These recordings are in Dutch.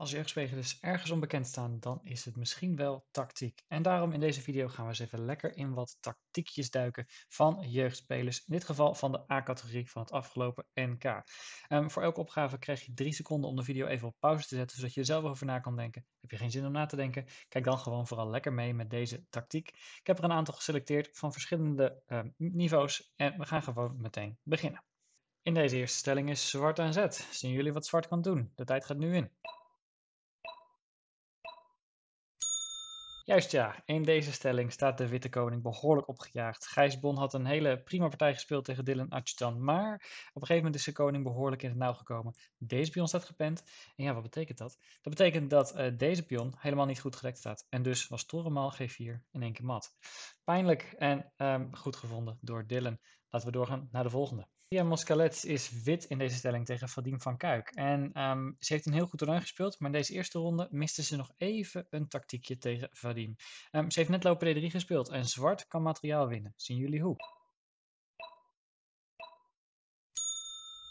Als jeugdspelers ergens onbekend staan, dan is het misschien wel tactiek. En daarom in deze video gaan we eens even lekker in wat tactiekjes duiken van jeugdspelers. In dit geval van de A-categorie van het afgelopen NK. Ehm, voor elke opgave krijg je drie seconden om de video even op pauze te zetten, zodat je er zelf over na kan denken. Heb je geen zin om na te denken? Kijk dan gewoon vooral lekker mee met deze tactiek. Ik heb er een aantal geselecteerd van verschillende ehm, niveaus en we gaan gewoon meteen beginnen. In deze eerste stelling is zwart aan zet. Zien jullie wat zwart kan doen? De tijd gaat nu in. Juist ja, in deze stelling staat de Witte Koning behoorlijk opgejaagd. Gijs Bon had een hele prima partij gespeeld tegen Dylan Archdan, maar op een gegeven moment is de koning behoorlijk in het nauw gekomen. Deze pion staat gepend. En ja, wat betekent dat? Dat betekent dat eh, deze pion helemaal niet goed gedekt staat. En dus was torenmaal G4 in één keer mat. Pijnlijk en ehm, goed gevonden door Dylan. Laten we doorgaan naar de volgende. Ia Moscalets is wit in deze stelling tegen Vadim van Kuik. En ehm, ze heeft een heel goed toernooi gespeeld, maar in deze eerste ronde miste ze nog even een tactiekje tegen Vadim. Ehm, ze heeft net lopen D3 gespeeld en zwart kan materiaal winnen. Zien jullie hoe?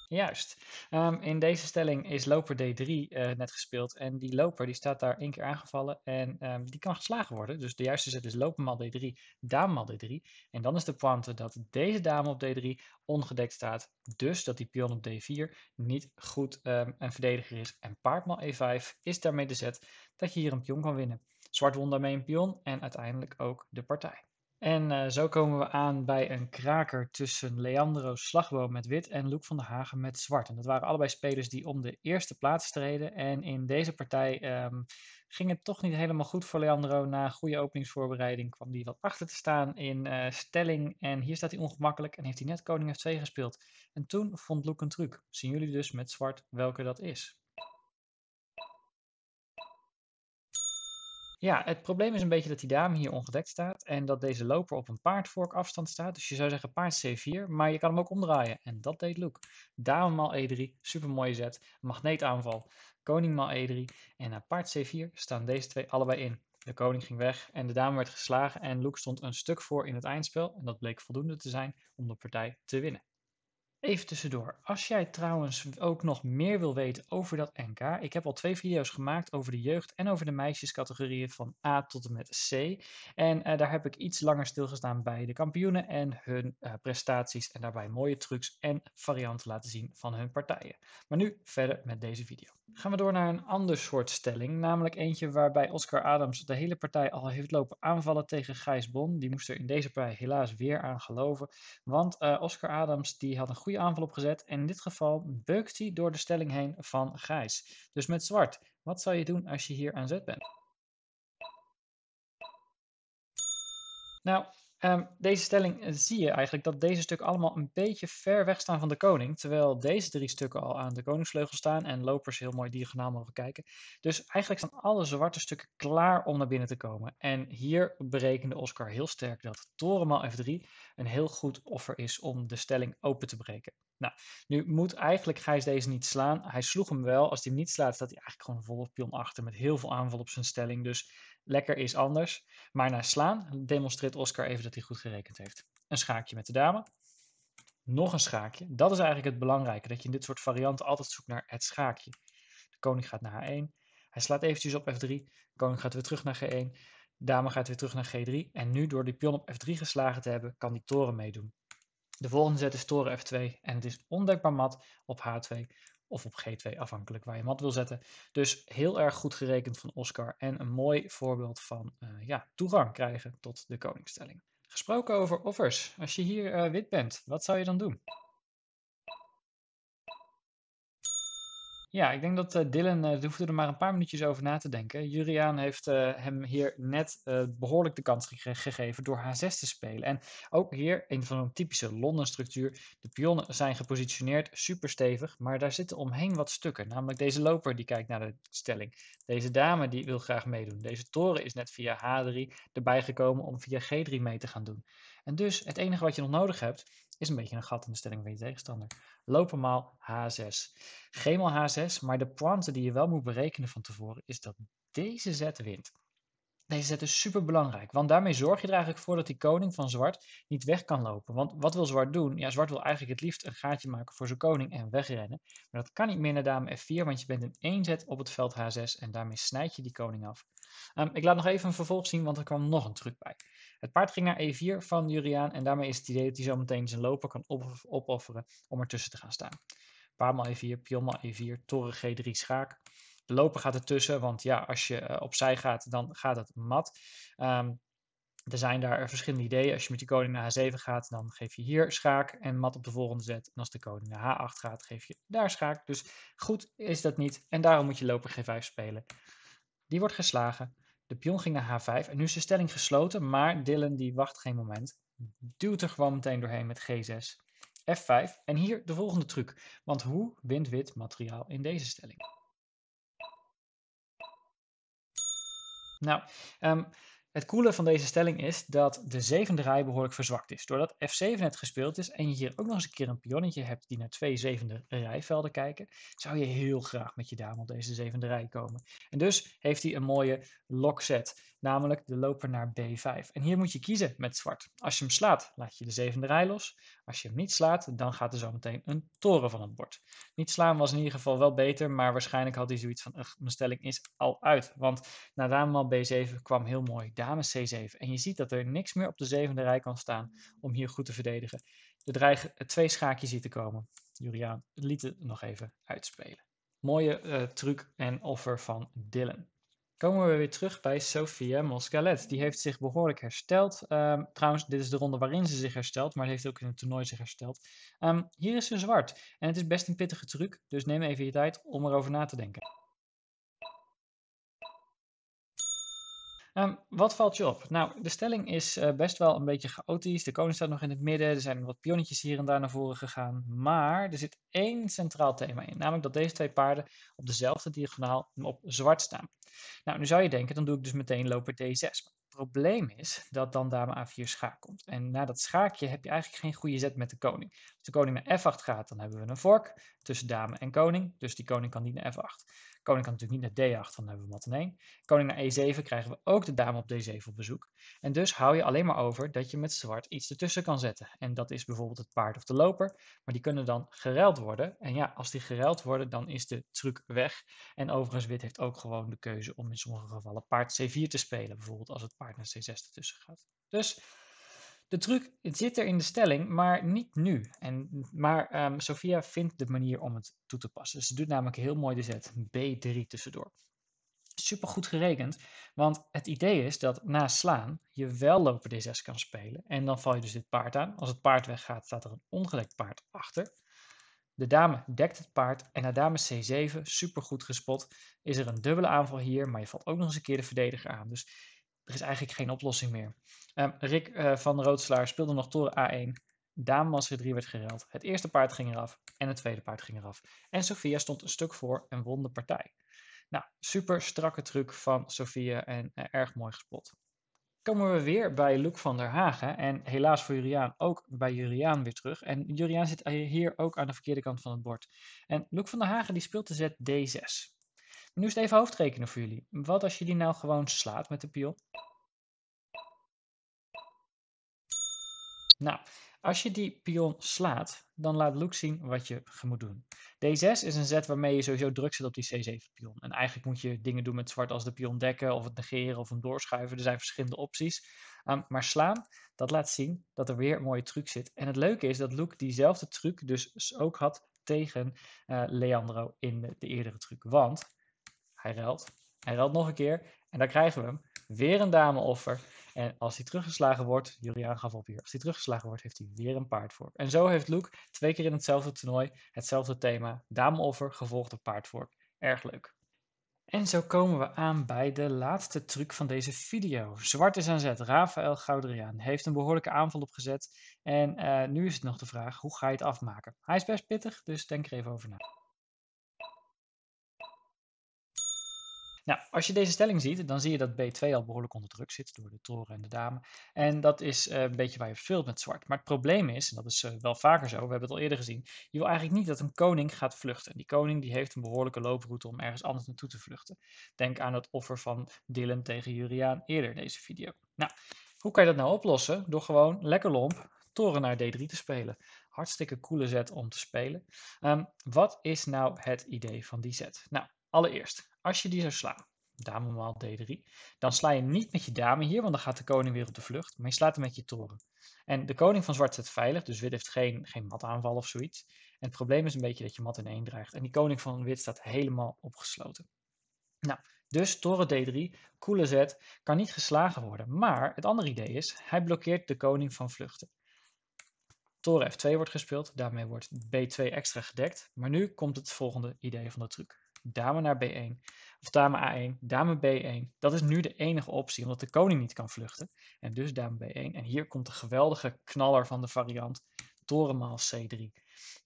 Juist. Ehm, in deze stelling is loper D3 eh, net gespeeld. En die loper die staat daar één keer aangevallen. En ehm, die kan geslagen worden. Dus de juiste zet is lopermal mal D3, dame mal D3. En dan is de pointe dat deze dame op D3 ongedekt staat. Dus dat die pion op D4 niet goed ehm, een verdediger is. En paard mal E5 is daarmee de zet dat je hier een pion kan winnen. Zwart won daarmee een pion en uiteindelijk ook de partij. En eh, zo komen we aan bij een kraker tussen Leandro Slagboom met wit en Luc van der Hagen met zwart. En dat waren allebei spelers die om de eerste plaats streden. En in deze partij ehm, ging het toch niet helemaal goed voor Leandro. Na goede openingsvoorbereiding kwam hij wat achter te staan in eh, stelling. En hier staat hij ongemakkelijk en heeft hij net koning F2 gespeeld. En toen vond Luc een truc. Zien jullie dus met zwart welke dat is. Ja, het probleem is een beetje dat die dame hier ongedekt staat en dat deze loper op een paardvork afstand staat. Dus je zou zeggen paard c4, maar je kan hem ook omdraaien. En dat deed Luke. Dame maal e3, super mooie zet. Magneetaanval, koning maal e3 en na paard c4 staan deze twee allebei in. De koning ging weg en de dame werd geslagen en Luke stond een stuk voor in het eindspel. En dat bleek voldoende te zijn om de partij te winnen. Even tussendoor. Als jij trouwens ook nog meer wil weten over dat NK, ik heb al twee video's gemaakt over de jeugd en over de meisjescategorieën van A tot en met C. En eh, daar heb ik iets langer stilgestaan bij de kampioenen en hun eh, prestaties en daarbij mooie trucs en varianten laten zien van hun partijen. Maar nu verder met deze video. Gaan we door naar een ander soort stelling, namelijk eentje waarbij Oscar Adams de hele partij al heeft lopen aanvallen tegen Gijs Bon. Die moest er in deze partij helaas weer aan geloven, want eh, Oscar Adams die had een goede aanval opgezet en in dit geval beukt hij door de stelling heen van Gijs. Dus met zwart, wat zou je doen als je hier aan zet bent? Nou, Ehm, deze stelling eh, zie je eigenlijk dat deze stukken allemaal een beetje ver weg staan van de koning. Terwijl deze drie stukken al aan de koningsvleugel staan en lopers heel mooi diagonaal mogen kijken. Dus eigenlijk staan alle zwarte stukken klaar om naar binnen te komen. En hier berekende Oscar heel sterk dat torenmaal F3 een heel goed offer is om de stelling open te breken. Nou, nu moet eigenlijk Gijs deze niet slaan. Hij sloeg hem wel. Als hij hem niet slaat, staat hij eigenlijk gewoon volop pion achter met heel veel aanval op zijn stelling. Dus Lekker is anders. Maar na slaan demonstreert Oscar even dat hij goed gerekend heeft. Een schaakje met de dame. Nog een schaakje. Dat is eigenlijk het belangrijke. Dat je in dit soort varianten altijd zoekt naar het schaakje. De koning gaat naar H1. Hij slaat eventjes op F3. De koning gaat weer terug naar G1. De dame gaat weer terug naar G3. En nu door die pion op F3 geslagen te hebben, kan die toren meedoen. De volgende zet is toren F2 en het is ondenkbaar mat op H2 of op G2, afhankelijk waar je mat wil zetten. Dus heel erg goed gerekend van Oscar. En een mooi voorbeeld van eh, ja, toegang krijgen tot de koningstelling. Gesproken over offers. Als je hier eh, wit bent, wat zou je dan doen? Ja, ik denk dat eh, Dylan uh, hoefde er maar een paar minuutjes over na te denken. Juriaan heeft eh, hem hier net behoorlijk de kans gegeven door H6 te spelen. En ook hier een van een typische Londen-structuur. De pionnen zijn gepositioneerd, super stevig, maar daar zitten omheen wat stukken. Namelijk deze loper die kijkt naar de stelling. Deze dame die wil graag meedoen. Deze toren is net via H3 erbij gekomen om via G3 mee te gaan doen. En dus het enige wat je nog nodig hebt, is een beetje een gat in de stelling van je tegenstander. Lopen maal H6. Geen H6, maar de pointe die je wel moet berekenen van tevoren is dat deze zet wint. Deze zet is super belangrijk, want daarmee zorg je er eigenlijk voor dat die koning van zwart niet weg kan lopen. Want wat wil zwart doen? Ja, zwart wil eigenlijk het liefst een gaatje maken voor zijn koning en wegrennen. Maar dat kan niet meer naar dame F4, want je bent in één zet op het veld H6 en daarmee snijd je die koning af. Ehm, ik laat nog even een vervolg zien, want er kwam nog een truc bij. Het paard ging naar E4 van Juriaan en daarmee is het idee dat hij zo meteen zijn loper kan opofferen om ertussen te gaan staan. Paarmaal e E4, pionmaal E4, toren G3 schaak. De loper gaat ertussen, want ja, als je eh, opzij gaat, dan gaat het mat. Ehm, er zijn daar verschillende ideeën. Als je met die koning naar H7 gaat, dan geef je hier schaak en mat op de volgende zet. En als de koning naar H8 gaat, geef je daar schaak. Dus goed is dat niet. En daarom moet je loper G5 spelen. Die wordt geslagen. De pion ging naar H5 en nu is de stelling gesloten, maar Dylan die wacht geen moment. Duwt er gewoon meteen doorheen met G6, F5 en hier de volgende truc. Want hoe wint wit materiaal in deze stelling? Nou, ehm, het coole van deze stelling is dat de zevende rij behoorlijk verzwakt is. Doordat F7 net gespeeld is en je hier ook nog eens een keer een pionnetje hebt die naar twee zevende rijvelden kijken, zou je heel graag met je dame op deze zevende rij komen. En dus heeft hij een mooie lockset namelijk de loper naar B5. En hier moet je kiezen met zwart. Als je hem slaat, laat je de zevende rij los. Als je hem niet slaat, dan gaat er zometeen een toren van het bord. Niet slaan was in ieder geval wel beter, maar waarschijnlijk had hij zoiets van, ach, mijn stelling is al uit. Want na B7 kwam heel mooi dame C7. En je ziet dat er niks meer op de zevende rij kan staan om hier goed te verdedigen. Er dreig eh, twee schaakjes hier te komen. Juriaan liet het nog even uitspelen. Mooie eh, truc en offer van Dylan komen we weer terug bij Sofia Moscalet. Die heeft zich behoorlijk hersteld. Ehm, trouwens, dit is de ronde waarin ze zich herstelt, maar het heeft ook in het toernooi zich hersteld. Ehm, hier is ze zwart en het is best een pittige truc, dus neem even je tijd om erover na te denken. Ehm, wat valt je op? Nou, de stelling is eh, best wel een beetje chaotisch. De koning staat nog in het midden. Er zijn wat pionnetjes hier en daar naar voren gegaan. Maar er zit één centraal thema in. Namelijk dat deze twee paarden op dezelfde diagonaal op zwart staan. Nou, nu zou je denken, dan doe ik dus meteen loper D6. Maar het probleem is dat dan dame A4 schaak komt. En na dat schaakje heb je eigenlijk geen goede zet met de koning. Als de koning naar F8 gaat, dan hebben we een vork tussen dame en koning. Dus die koning kan niet naar F8. Koning kan natuurlijk niet naar D8, want dan hebben we mat in 1. Koning naar E7 krijgen we ook de dame op D7 op bezoek. En dus hou je alleen maar over dat je met zwart iets ertussen kan zetten. En dat is bijvoorbeeld het paard of de loper, maar die kunnen dan geruild worden. En ja, als die geruild worden, dan is de truc weg. En overigens, wit heeft ook gewoon de keuze om in sommige gevallen paard C4 te spelen, bijvoorbeeld als het paard naar C6 ertussen gaat. Dus de truc, het zit er in de stelling, maar niet nu. En, maar um, Sophia vindt de manier om het toe te passen. Ze doet namelijk heel mooi de zet B3 tussendoor. Super goed gerekend, want het idee is dat na slaan je wel loper D6 kan spelen. En dan val je dus dit paard aan. Als het paard weggaat, staat er een ongelijk paard achter. De dame dekt het paard en na dame C7, super goed gespot, is er een dubbele aanval hier, maar je valt ook nog eens een keer de verdediger aan. Dus er is eigenlijk geen oplossing meer. Ehm, Rick eh, van van Roodslaar speelde nog toren A1. Dame was 3 werd gereld. Het eerste paard ging eraf en het tweede paard ging eraf. En Sofia stond een stuk voor en won de partij. Nou, super strakke truc van Sofia en eh, erg mooi gespot. Komen we weer bij Luc van der Hagen en helaas voor Juriaan ook bij Juriaan weer terug. En Juriaan zit hier ook aan de verkeerde kant van het bord. En Luc van der Hagen die speelt de zet D6. Nu is het even hoofdrekenen voor jullie. Wat als je die nou gewoon slaat met de pion? Nou, als je die pion slaat, dan laat Luke zien wat je moet doen. D6 is een zet waarmee je sowieso druk zet op die C7-pion. En eigenlijk moet je dingen doen met zwart als de pion dekken, of het negeren, of hem doorschuiven. Er zijn verschillende opties. Ehm, maar slaan, dat laat zien dat er weer een mooie truc zit. En het leuke is dat Luke diezelfde truc dus ook had tegen eh, Leandro in de, de eerdere truc. Want hij ruilt hij ruilt nog een keer en daar krijgen we hem. Weer een dameoffer. En als hij teruggeslagen wordt, Julian gaf op hier. Als hij teruggeslagen wordt, heeft hij weer een paard voor. En zo heeft Luke twee keer in hetzelfde toernooi hetzelfde thema. Dameoffer gevolgd op paard voor. Erg leuk. En zo komen we aan bij de laatste truc van deze video. Zwart is aan zet. Rafael Goudriaan heeft een behoorlijke aanval opgezet. En eh, nu is het nog de vraag, hoe ga je het afmaken? Hij is best pittig, dus denk er even over na. Nou, als je deze stelling ziet, dan zie je dat B2 al behoorlijk onder druk zit door de toren en de dame. En dat is eh, een beetje waar je veel met zwart. Maar het probleem is, en dat is eh, wel vaker zo, we hebben het al eerder gezien, je wil eigenlijk niet dat een koning gaat vluchten. die koning die heeft een behoorlijke looproute om ergens anders naartoe te vluchten. Denk aan het offer van Dylan tegen Juriaan eerder in deze video. Nou, hoe kan je dat nou oplossen? Door gewoon lekker lomp toren naar D3 te spelen. Hartstikke coole set om te spelen. Ehm, wat is nou het idee van die set? Nou, Allereerst, als je die zou slaan, dame maal d3, dan sla je niet met je dame hier, want dan gaat de koning weer op de vlucht, maar je slaat hem met je toren. En de koning van zwart zit veilig, dus wit heeft geen, geen mataanval of zoiets. En het probleem is een beetje dat je mat in één dreigt. En die koning van wit staat helemaal opgesloten. Nou, dus toren d3, koelen zet, kan niet geslagen worden. Maar het andere idee is, hij blokkeert de koning van vluchten. Toren f2 wordt gespeeld, daarmee wordt b2 extra gedekt. Maar nu komt het volgende idee van de truc dame naar B1, of dame A1, dame B1. Dat is nu de enige optie, omdat de koning niet kan vluchten. En dus dame B1. En hier komt de geweldige knaller van de variant, torenmaal C3.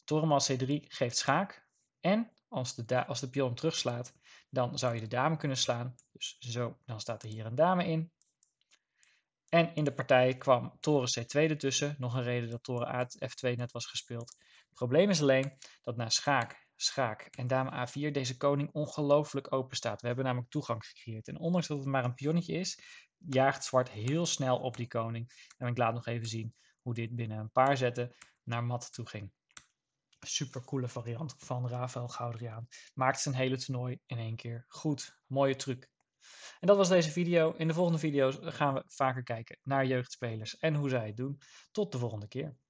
Torenmaal C3 geeft schaak. En als de, als de pion terugslaat, dan zou je de dame kunnen slaan. Dus zo, dan staat er hier een dame in. En in de partij kwam toren C2 ertussen. Nog een reden dat toren A F2 net was gespeeld. Het probleem is alleen dat na schaak schaak. En dame A4, deze koning ongelooflijk open staat. We hebben namelijk toegang gecreëerd. En ondanks dat het maar een pionnetje is, jaagt zwart heel snel op die koning. En ik laat nog even zien hoe dit binnen een paar zetten naar mat toe ging. Super coole variant van Rafael Goudriaan. Maakt zijn hele toernooi in één keer goed. Mooie truc. En dat was deze video. In de volgende video's gaan we vaker kijken naar jeugdspelers en hoe zij het doen. Tot de volgende keer.